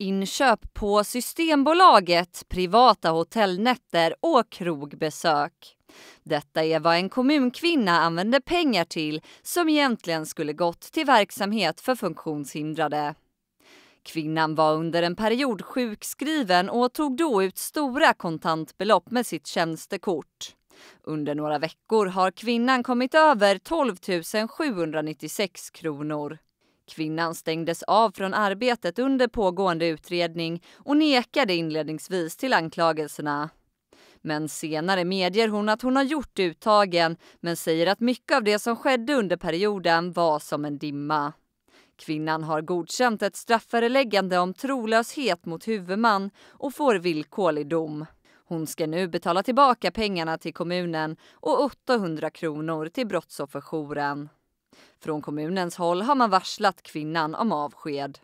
inköp på Systembolaget, privata hotellnätter och krogbesök. Detta är vad en kommunkvinna använder pengar till som egentligen skulle gått till verksamhet för funktionshindrade. Kvinnan var under en period sjukskriven och tog då ut stora kontantbelopp med sitt tjänstekort. Under några veckor har kvinnan kommit över 12 796 kronor. Kvinnan stängdes av från arbetet under pågående utredning och nekade inledningsvis till anklagelserna. Men senare medger hon att hon har gjort uttagen men säger att mycket av det som skedde under perioden var som en dimma. Kvinnan har godkänt ett strafföreläggande om trolöshet mot huvudman och får villkorlig dom. Hon ska nu betala tillbaka pengarna till kommunen och 800 kronor till brottsofferjouren. Från kommunens håll har man varslat kvinnan om avsked.